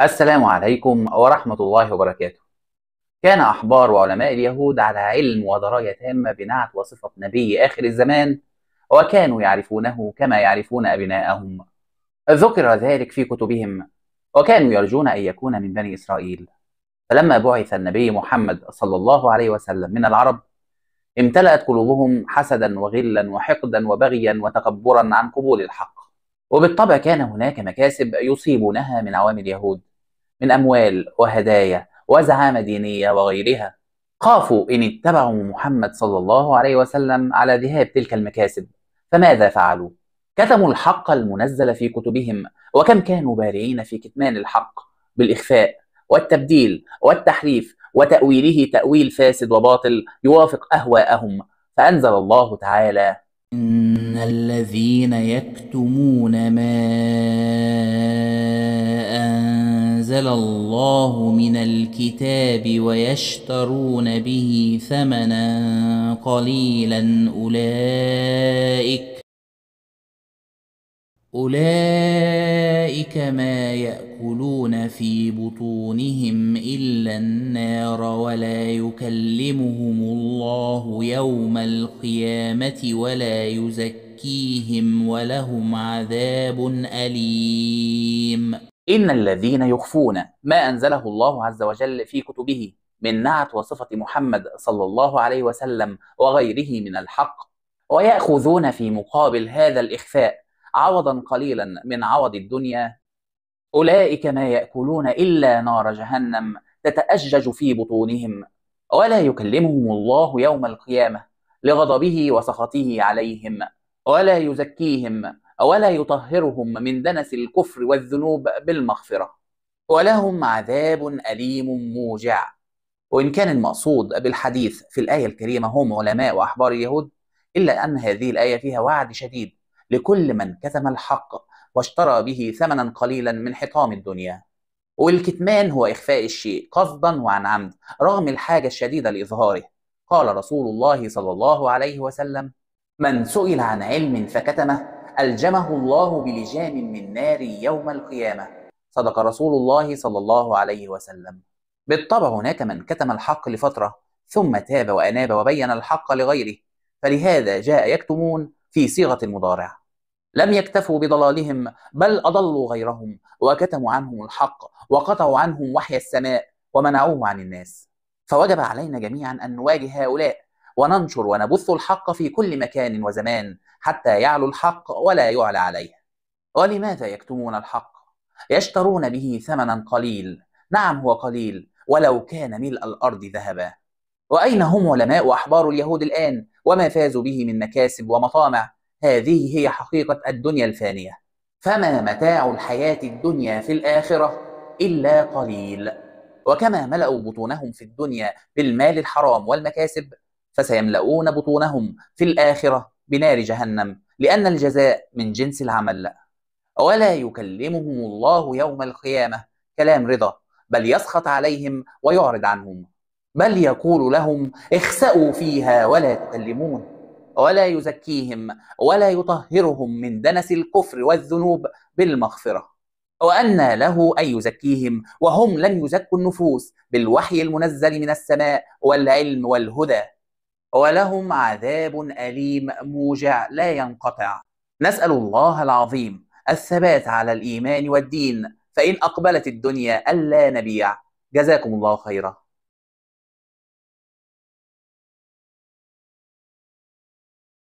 السلام عليكم ورحمة الله وبركاته كان أحبار وعلماء اليهود على علم ودراية تامة بنعت وصفة نبي آخر الزمان وكانوا يعرفونه كما يعرفون أبناءهم ذكر ذلك في كتبهم وكانوا يرجون أن يكون من بني إسرائيل فلما بعث النبي محمد صلى الله عليه وسلم من العرب امتلأت قلوبهم حسدا وغلا وحقدا وبغيا وتكبرا عن قبول الحق وبالطبع كان هناك مكاسب يصيبونها من عوام اليهود من أموال وهدايا وزعامة دينية وغيرها خافوا إن اتبعوا محمد صلى الله عليه وسلم على ذهاب تلك المكاسب فماذا فعلوا؟ كتموا الحق المنزل في كتبهم وكم كانوا بارعين في كتمان الحق بالإخفاء والتبديل والتحريف وتأويله تأويل فاسد وباطل يوافق أهواءهم فأنزل الله تعالى إن الذين يكتمون ما انزل الله من الكتاب ويشترون به ثمنا قليلا اولئك اولئك ما ياكلون في بطونهم الا النار ولا يكلمهم الله يوم القيامه ولا يزكيهم ولهم عذاب اليم إن الذين يخفون ما أنزله الله عز وجل في كتبه من نعت وصفة محمد صلى الله عليه وسلم وغيره من الحق ويأخذون في مقابل هذا الإخفاء عوضا قليلا من عوض الدنيا أولئك ما يأكلون إلا نار جهنم تتأجج في بطونهم ولا يكلمهم الله يوم القيامة لغضبه وسخطه عليهم ولا يزكيهم أولا يطهرهم من دنس الكفر والذنوب بالمغفرة ولهم عذاب أليم موجع وإن كان المقصود بالحديث في الآية الكريمة هم علماء وأحبار اليهود إلا أن هذه الآية فيها وعد شديد لكل من كتم الحق واشترى به ثمنا قليلا من حطام الدنيا والكتمان هو إخفاء الشيء قصدا وعن عمد رغم الحاجة الشديدة لإظهاره قال رسول الله صلى الله عليه وسلم من سئل عن علم فكتمه ألجمه الله بلجام من نار يوم القيامة صدق رسول الله صلى الله عليه وسلم بالطبع هناك من كتم الحق لفترة ثم تاب وأناب وبين الحق لغيره فلهذا جاء يكتمون في صيغة المضارع لم يكتفوا بضلالهم بل أضلوا غيرهم وكتموا عنهم الحق وقطعوا عنهم وحي السماء ومنعوه عن الناس فوجب علينا جميعا أن نواجه هؤلاء وننشر ونبث الحق في كل مكان وزمان حتى يعلو الحق ولا يعلى عليه ولماذا يكتمون الحق يشترون به ثمنا قليل نعم هو قليل ولو كان ملء الارض ذهبا واين هم علماء واحبار اليهود الان وما فازوا به من مكاسب ومطامع هذه هي حقيقه الدنيا الفانيه فما متاع الحياه الدنيا في الاخره الا قليل وكما ملأوا بطونهم في الدنيا بالمال الحرام والمكاسب فسيملؤون بطونهم في الآخرة بنار جهنم لأن الجزاء من جنس العمل ولا يكلمهم الله يوم القيامة كلام رضا بل يسخط عليهم ويعرض عنهم بل يقول لهم اخسأوا فيها ولا تكلمون ولا يزكيهم ولا يطهرهم من دنس الكفر والذنوب بالمغفرة وأنى له أن يزكيهم وهم لم يزكوا النفوس بالوحي المنزل من السماء والعلم والهدى ولهم عذاب أليم موجع لا ينقطع نسأل الله العظيم الثبات على الإيمان والدين فإن أقبلت الدنيا ألا نبيع جزاكم الله خيرا